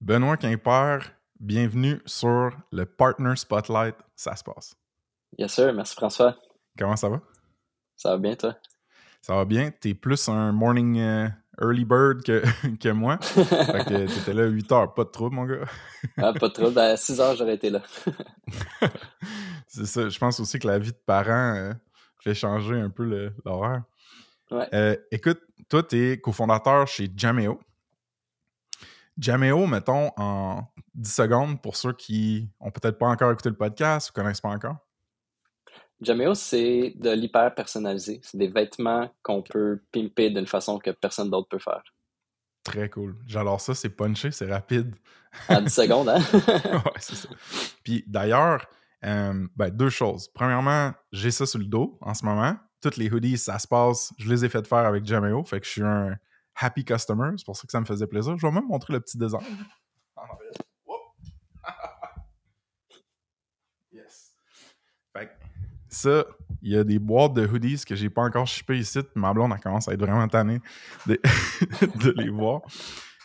Benoît Quimper, bienvenue sur le Partner Spotlight, ça se passe. Bien sûr, merci François. Comment ça va? Ça va bien, toi? Ça va bien. T'es plus un morning euh, early bird que, moi. fait que t'étais là à 8 heures. Pas de trouble, mon gars. Ah, pas de trouble. À ben, 6 heures, j'aurais été là. C'est ça. Je pense aussi que la vie de parent euh, fait changer un peu l'horaire. Ouais. Euh, écoute, toi, t'es cofondateur chez Jameo. Jameo, mettons, en 10 secondes pour ceux qui ont peut-être pas encore écouté le podcast ou connaissent pas encore? Jameo, c'est de l'hyper personnalisé. C'est des vêtements qu'on peut pimper d'une façon que personne d'autre peut faire. Très cool. Alors ça, c'est punché, c'est rapide. En 10 secondes, hein? ouais, c'est ça. Puis d'ailleurs, euh, ben, deux choses. Premièrement, j'ai ça sur le dos en ce moment. Toutes les hoodies, ça se passe. Je les ai fait faire avec Jameo. Fait que je suis un, Happy Customer. C'est pour ça que ça me faisait plaisir. Je vais même montrer le petit design. yes. ça, il y a des boîtes de hoodies que j'ai pas encore chipé ici. Ma blonde, elle commence à être vraiment tannée de, les voir.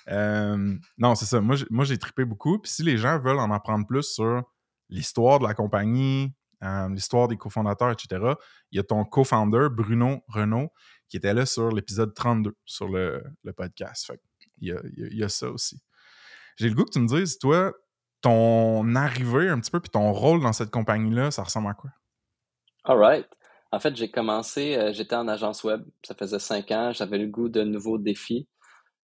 Euh, non, c'est ça. Moi, j'ai trippé beaucoup. Puis si les gens veulent en apprendre plus sur l'histoire de la compagnie, euh, l'histoire des cofondateurs, etc., il y a ton co Bruno Renault, qui était là sur l'épisode 32 sur le, podcast. Fait il y a, ça aussi. J'ai le goût que tu me dises, toi, ton arrivée un petit peu, puis ton rôle dans cette compagnie-là, ça ressemble à quoi? All right. En fait, j'ai commencé, euh, j'étais en agence web, ça faisait cinq ans, j'avais le goût de nouveaux défis.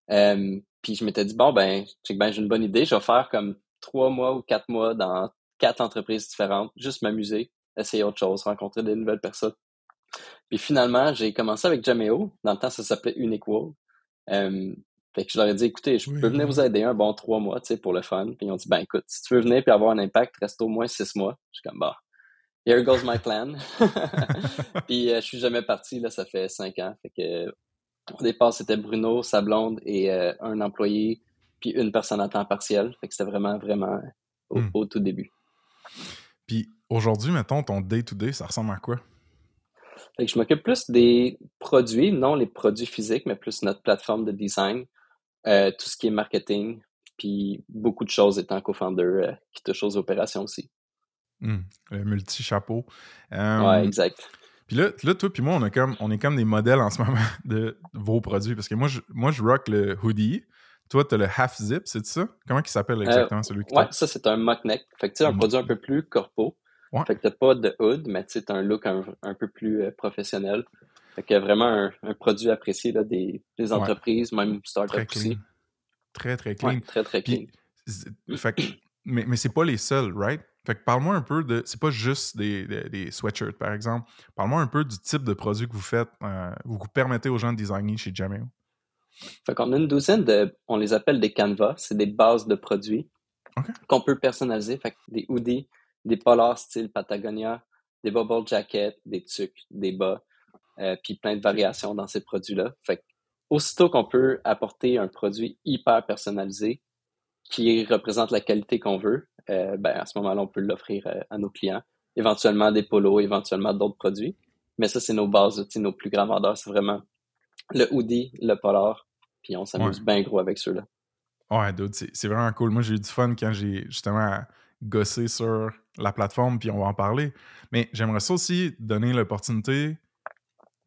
Euh, puis je m'étais dit, bon, ben, ben, j'ai une bonne idée, je vais faire comme trois mois ou quatre mois dans quatre entreprises différentes, juste m'amuser, essayer autre chose, rencontrer des nouvelles personnes, puis finalement, j'ai commencé avec Jameo. Dans le temps, ça s'appelait Unique Euh, fait que je leur ai dit, écoutez, je peux venir vous aider un bon trois mois, tu sais, pour le fun. Puis ils ont dit, ben écoute, si tu veux venir puis avoir un impact, reste au moins six mois. Je suis comme, bah, here goes my plan. puis euh, je suis jamais parti, là, ça fait cinq ans. Fait que, au départ, c'était Bruno, sa blonde et euh, un employé, puis une personne à temps partiel. Fait que c'était vraiment, vraiment hmm. au, tout début. Puis aujourd'hui, mettons, ton day to -day, ça ressemble à quoi? je m'occupe plus des produits, non les produits physiques, mais plus notre plateforme de design, euh, tout ce qui est marketing, puis beaucoup de choses étant co-founder euh, qui touche aux opérations aussi. Mmh, le multi-chapeau. Euh, ouais, exact. Puis là, là, toi puis moi, on, a comme, on est comme des modèles en ce moment de vos produits. Parce que moi, je, moi, je rock le hoodie. Toi, tu as le half zip, c'est ça? Comment il s'appelle euh, exactement celui que Ouais, ça, c'est un mock neck. Fait que, un produit un peu plus corpo. Fait que t'as pas de hood, mais c'est un look un, peu plus euh, professionnel. Fait que vraiment un, produit apprécié là, des, entreprises, même startups très aussi. Très, très clean. très, très clean. fait que, mais mais c'est pas les seuls, right? Fait que parle-moi un peu de. C'est pas juste des, sweatshirts, par exemple. Parle-moi un peu du type de produit que vous faites, euh, vous, permettez aux gens de designer chez Jameo. Fait qu'on a une douzaine de. On les appelle des canvas, c'est des bases de produits qu'on peut personnaliser. Fait que des hoodies, des polars style Patagonia, des bubble jackets, des tucs, des bas, euh, puis plein de variations dans ces produits-là. Fait aussitôt qu'on peut apporter un produit hyper personnalisé qui représente la qualité qu'on veut, euh, ben, à ce moment-là, on peut l'offrir euh, à nos clients. Éventuellement des polos, éventuellement d'autres produits. Mais ça, c'est nos bases, nos plus grands vendeurs. C'est vraiment le hoodie, le polar, puis on s'amuse bien gros avec ceux-là. Ouais, c'est vraiment cool. Moi, j'ai eu du fun quand j'ai justement gossé sur la plateforme, puis on va en parler. Mais j'aimerais ça aussi donner l'opportunité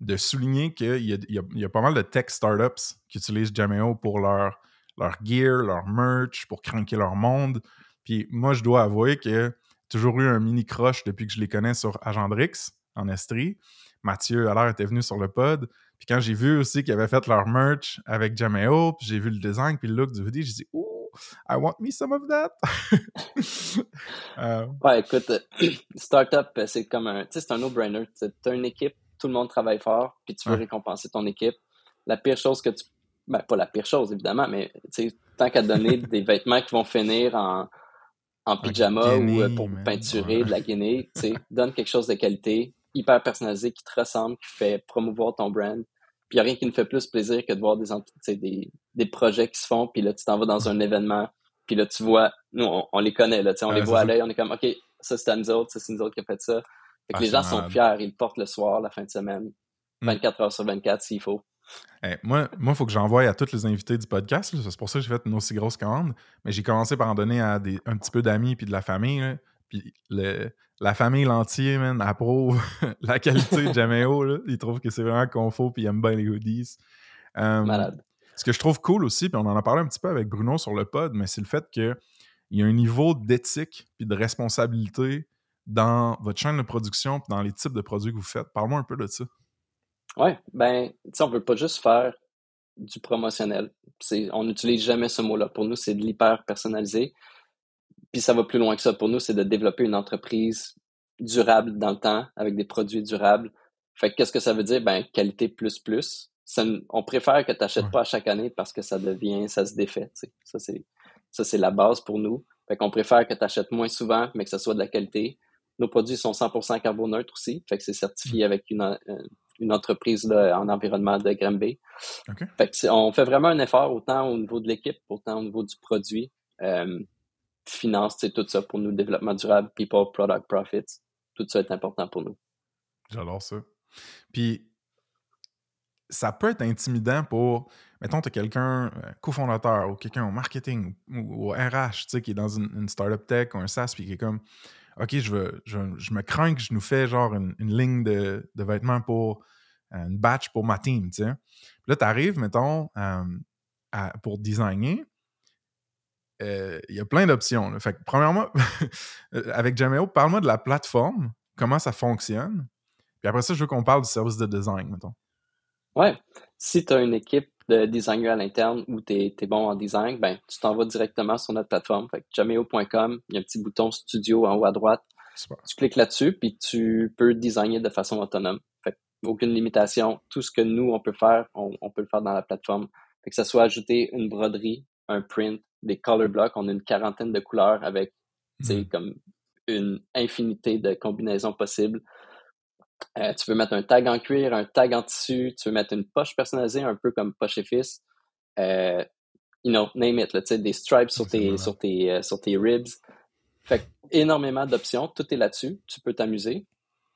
de souligner qu'il y, a pas mal de tech startups qui utilisent Jameo pour leur, leur gear, leur merch, pour cranker leur monde. Puis moi, je dois avouer que toujours eu un mini crush depuis que je les connais sur Agendrix en Estrie. Mathieu alors était venu sur le pod. Puis quand j'ai vu aussi qu'ils avaient fait leur merch avec Jameo, puis j'ai vu le design, puis le look du VD, j'ai dit Ouh! I want me some of that. Euh, ouais, écoute, startup, euh, c'est comme un, c'est un no-brainer. Tu as une équipe, tout le monde travaille fort, puis tu veux récompenser ton équipe. La pire chose que tu, ben pas la pire chose évidemment, mais tant qu'à donner des vêtements qui vont finir en, en pyjama ou euh, pour peinturer de la Guinée, tu sais donne quelque chose de qualité, hyper personnalisé, qui te ressemble, qui fait promouvoir ton brand. Puis il n'y a rien qui ne fait plus plaisir que de voir des, des, des projets qui se font, puis là, tu t'en vas dans un événement, puis là, tu vois, nous, on, les connaît, là, on les voit à l'œil, on est comme, OK, ça, c'est à nous ça, c'est nous autres qui a fait ça. Fait que ah, les gens sont fiers, ils le portent le soir, la fin de semaine, 24 mm. heures sur 24 s'il faut. Eh, moi, il faut que j'envoie à tous les invités du podcast. C'est pour ça que j'ai fait une aussi grosse commande. Mais j'ai commencé par en donner à des, un petit peu d'amis puis de la famille. Puis le, la famille l'entier, man, approuve la qualité de Jameo. Ils trouvent que c'est vraiment confort puis ils aiment bien les goodies. Hum, malade. Ce que je trouve cool aussi, puis on en a parlé un petit peu avec Bruno sur le pod, mais c'est le fait qu'il y a un niveau d'éthique puis de responsabilité dans votre chaîne de production dans les types de produits que vous faites. Parle-moi un peu de ça. Oui, ben, tu sais, on veut pas juste faire du promotionnel. On n'utilise jamais ce mot-là. Pour nous, c'est de l'hyper personnalisé. Puis ça va plus loin que ça. Pour nous, c'est de développer une entreprise durable dans le temps avec des produits durables. Fait qu'est-ce que ça veut dire? Ben, qualité plus plus on préfère que tu n'achètes pas à chaque année parce que ça devient, ça se défait. Ça, c'est, ça, c'est la base pour nous. Fait qu'on préfère que tu achètes moins souvent, mais que ce soit de la qualité. Nos produits sont 100% neutre aussi. Fait que c'est certifié mm. avec une, euh, entreprise en environnement de Granby. Fait que on fait vraiment un effort autant au niveau de l'équipe, autant au niveau du produit. Euh, finance, tout ça pour nous, développement durable, people, product, profits. Tout ça est important pour nous. J'adore ça. Puis ça peut être intimidant pour, mettons, tu as quelqu'un euh, cofondateur ou quelqu'un au marketing ou, au RH, tu sais, qui est dans une, startup tech ou un SaaS, puis qui est comme, OK, je, veux, je, me crains que je nous fais genre une, ligne de, vêtements pour euh, une batch pour ma team, tu sais. là, tu arrives, mettons, euh, pour designer. Il y a plein d'options. Fait que, premièrement, avec Jameo, parle-moi de la plateforme, comment ça fonctionne. Puis après ça, je veux qu'on parle du service de design, mettons. Ouais. Si tu as une équipe de designers à l'interne ou tu es, bon en design, ben, tu t'en vas directement sur notre plateforme. Fait jameo.com, il y a un petit bouton studio en haut à droite. Tu cliques là-dessus, puis tu peux designer de façon autonome. Fait aucune limitation. Tout ce que nous, on peut faire, on, peut le faire dans la plateforme. Fait que ce soit ajouter une broderie, un print, des color blocks. On a une quarantaine de couleurs avec, mm-hmm. comme une infinité de combinaisons possibles. Euh, tu veux mettre un tag en cuir, un tag en tissu, tu veux mettre une poche personnalisée, un peu comme poche et fils. Euh, you know, name it, des stripes sur tes, sur tes, euh, sur ribs. Fait énormément d'options, tout est là-dessus, tu peux t'amuser.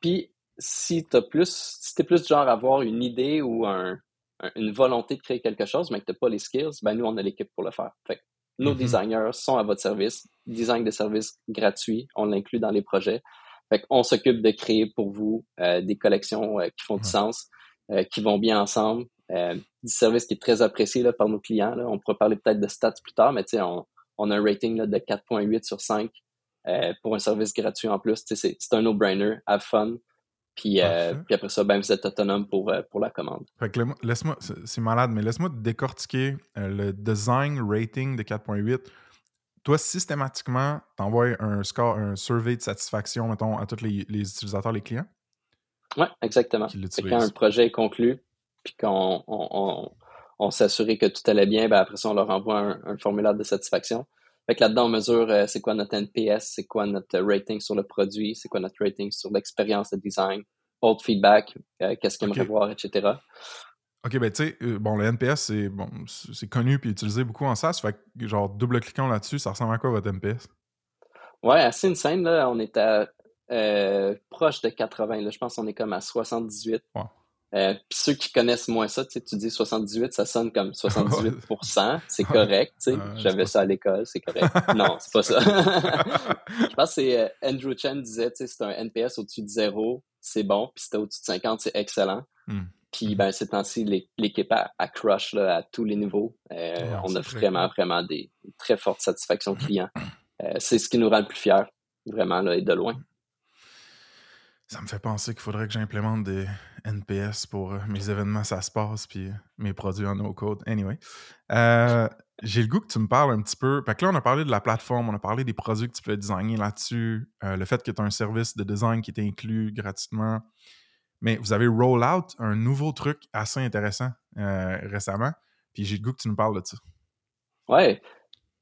Puis si t'as plus, si t'es plus genre avoir une idée ou une volonté de créer quelque chose, mais que t'as pas les skills, ben, nous on a l'équipe pour le faire. Fait nos mm-hmm. designers sont à votre service, design de services gratuits, on l'inclut dans les projets. Fait s'occupe de créer pour vous euh, des collections euh, qui font du sens, euh, qui vont bien ensemble. du service qui est très apprécié par nos clients. On pourra parler peut-être de stats plus tard, mais on, a un rating de 4.8 sur 5 pour un service gratuit en plus. C'est, un no-brainer. Have fun. Puis, après ça, ben, vous êtes autonome pour, la commande. laisse-moi, c'est malade, mais laisse-moi décortiquer le design rating de 4.8 toi, systématiquement, tu envoies un score, un survey de satisfaction, mettons, à tous les, utilisateurs, les clients? Oui, exactement. Quand un projet est conclu, puis qu'on on, on, s'assurait que tout allait bien, ben, après ça, on leur envoie un, formulaire de satisfaction. Fait que là-dedans, on mesure euh, c'est quoi notre NPS, c'est quoi notre euh, rating sur le produit, c'est quoi notre rating sur l'expérience de design, autre feedback, euh, qu'est-ce qu'ils aimeraient voir, etc. OK, ben tu sais, euh, bon, le NPS, c'est bon, c'est connu puis utilisé beaucoup en sas. Fait que, genre, double-cliquant là-dessus, ça ressemble à quoi votre NPS? Ouais, assez scène, là. On est à euh, proche de 80, là. Je pense qu'on est comme à 78. Ouais. Euh, puis ceux qui connaissent moins ça, tu dis 78, ça sonne comme 78%, c'est correct, tu sais. J'avais ça à l'école, c'est correct. non, c'est pas ça. je pense que c'est Andrew Chen disait, tu sais, c'est un NPS au-dessus de zéro, c'est bon, puis si t'es au-dessus de 50, c'est excellent. Hmm. Puis, ben, ces temps-ci, l'équipe a, crush à tous les niveaux. Euh, ah, on a vraiment, hein. vraiment des très fortes satisfactions mm-hmm. clients. Euh, c'est ce qui nous rend le plus fiers, vraiment, et de loin. Mm-hmm. Ça me fait penser qu'il faudrait que j'implémente des NPS pour euh, mes événements, ça se passe, puis mes produits en no-code. Anyway, j'ai le goût que tu me parles un petit peu. Fait là, on a parlé de la plateforme, on a parlé des produits que tu peux designer là-dessus, le fait que tu as un service de design qui est inclus gratuitement, mais vous avez roll out un nouveau truc assez intéressant euh, récemment. Puis j'ai le goût que tu nous parles de ça. Ouais,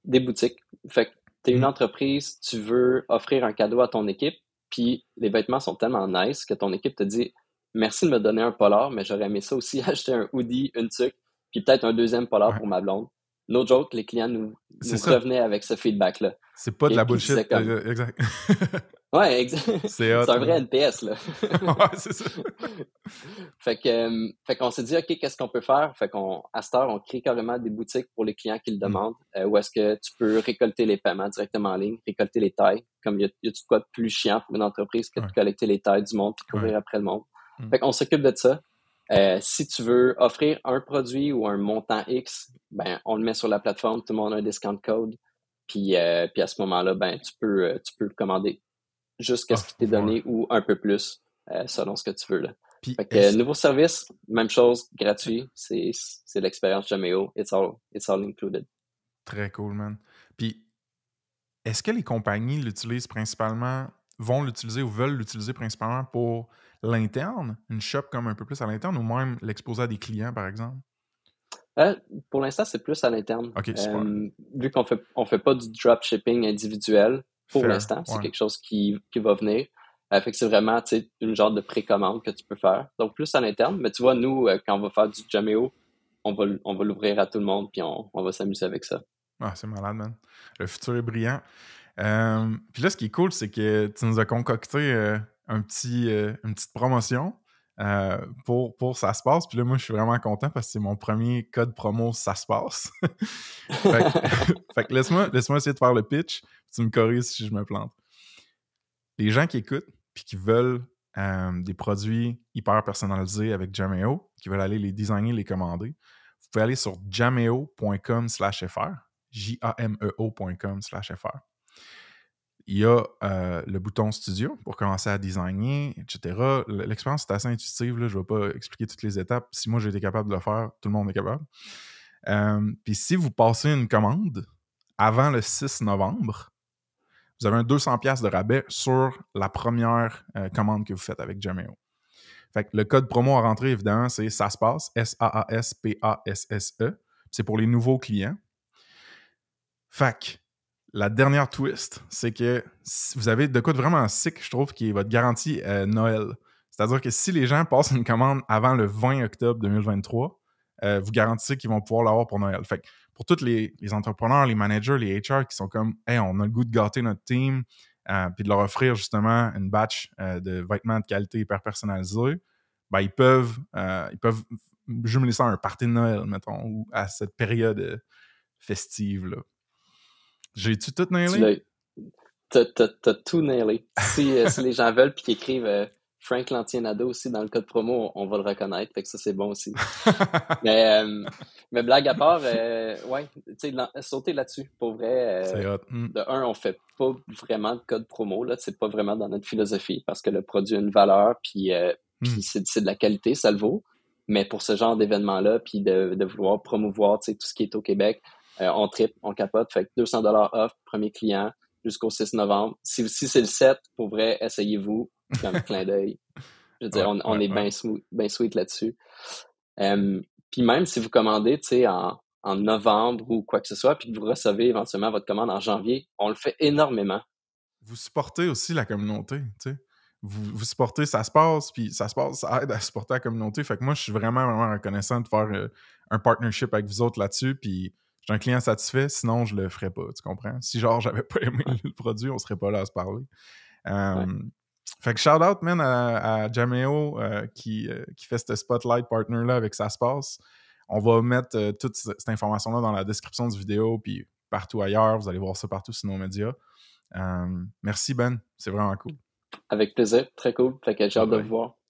des boutiques. Fait que tu es une mm. entreprise, tu veux offrir un cadeau à ton équipe, puis les vêtements sont tellement nice que ton équipe te dit merci de me donner un polar, mais j'aurais aimé ça aussi, acheter un hoodie, une tuque, puis peut-être un deuxième polar pour ma blonde. No joke, les clients nous, nous revenaient avec ce feedback-là. C'est pas de la bullshit. Euh, exact. C'est un vrai NPS, là. fait que, euh, qu'on s'est dit, OK, qu'est-ce qu'on peut faire? Fait qu'on, à cette heure, on crée carrément des boutiques pour les clients qui le mm. demandent, euh, où est-ce que tu peux récolter les paiements directement en ligne, récolter les tailles. Comme, il y a, y quoi de plus chiant pour une entreprise que de collecter les tailles du monde puis courir après le monde. Mm. Fait qu'on s'occupe de ça. Euh, si tu veux offrir un produit ou un montant X, ben, on le met sur la plateforme, tout le monde a un discount code. Puis, puis à ce moment-là, ben, tu peux, tu peux commander jusqu'à ce ah, qui t'est donné ou un peu plus, euh, selon ce que tu veux. nouveau service, même chose, gratuit, c'est l'expérience Jameo, it's all, it's included. Très cool, man. Puis, est-ce que les compagnies l'utilisent principalement, vont l'utiliser ou veulent l'utiliser principalement pour l'interne, une shop comme un peu plus à l'interne, ou même l'exposer à des clients, par exemple? Euh, pour l'instant, c'est plus à l'interne. Euh, vu qu'on fait, on fait pas du dropshipping individuel, pour l'instant. C'est quelque chose qui, va venir. Euh, fait que c'est vraiment une genre de précommande que tu peux faire. Donc, plus à l'interne. Mais tu vois, nous, euh, quand on va faire du Jameo, on va, on va l'ouvrir à tout le monde, puis on, va s'amuser avec ça. Ah, c'est malade, man. Le futur est brillant. Euh, puis là, ce qui est cool, c'est que tu nous as concocté un petit, une petite promotion pour, pour Ça se passe. Puis là, moi, je suis vraiment content parce que c'est mon premier code promo Ça se passe. fait que, laisse-moi essayer de faire le pitch tu me corriges si je me plante. Les gens qui écoutent puis qui veulent euh, des produits hyper personnalisés avec Jameo, qui veulent aller les designer, les commander, vous pouvez aller sur jameo.com fr, J-A-M-E-O.com fr. Il y a euh, le bouton studio pour commencer à designer, etc. L'expérience est assez intuitive, je ne vais pas expliquer toutes les étapes. Si moi j'étais capable de le faire, tout le monde est capable. Euh, puis si vous passez une commande avant le 6 novembre, vous avez un 200$ de rabais sur la première euh, commande que vous faites avec Jameo. Fait que le code promo à rentrer, évidemment, c'est SASPASSE, S-A-A-S-P-A-S-S-E. C'est pour les nouveaux clients. Fait la dernière twist, c'est que vous avez de quoi vraiment sick, je trouve, qui est votre garantie euh, Noël. C'est-à-dire que si les gens passent une commande avant le 20 octobre 2023, euh, vous garantissez qu'ils vont pouvoir l'avoir pour Noël. Fait pour tous les, entrepreneurs, les managers, les HR qui sont comme Hey, on a le goût de gâter notre team, euh, puis de leur offrir justement une batch euh, de vêtements de qualité hyper personnalisés, ben, ils peuvent ils peuvent jumeler ça un party de Noël, mettons, ou à cette période festive. là. J'ai-tu tout nailé? T'as tout nailé. Si, les gens veulent puis qu'ils écrivent Frank Lantienado aussi, dans le code promo, on, va le reconnaître. Fait que ça, c'est bon aussi. Euh, mais, blague à part, euh, sauter là-dessus. Pour vrai, euh, hmm. de un, on fait pas vraiment de code promo. Là, c'est pas vraiment dans notre philosophie parce que le produit a une valeur, puis, euh, hmm. c'est, de la qualité, ça le vaut. Mais pour ce genre d'événement-là, puis de, vouloir promouvoir tout ce qui est au Québec, on tripe, on capote. Fait 200 off, premier client jusqu'au 6 novembre. Si, si c'est le 7, pour vrai, essayez-vous. Comme clin d'œil. Je veux dire, on, est bien ouais. sweet là-dessus. puis même si vous commandez, tu sais, en, novembre ou quoi que ce soit, puis que vous recevez éventuellement votre commande en janvier, on le fait énormément. Vous supportez aussi la communauté, tu sais. Vous, vous, supportez, ça se passe, puis ça se passe, ça aide à supporter la communauté. Fait que moi, je suis vraiment, vraiment reconnaissant de faire euh, un partnership avec vous autres là-dessus, puis j'ai un client satisfait, sinon je le ferais pas, tu comprends? Si genre j'avais pas aimé le produit, on serait pas là à se parler. Fait que shout out, man, à, Jameo euh, euh, qui, fait ce spotlight partner-là avec Ça On va mettre euh, toute cette information-là dans la description du vidéo, puis partout ailleurs. Vous allez voir ça partout sur nos médias. merci, Ben. C'est vraiment cool. Avec plaisir. Très cool. Fait que j'ai hâte de vous voir.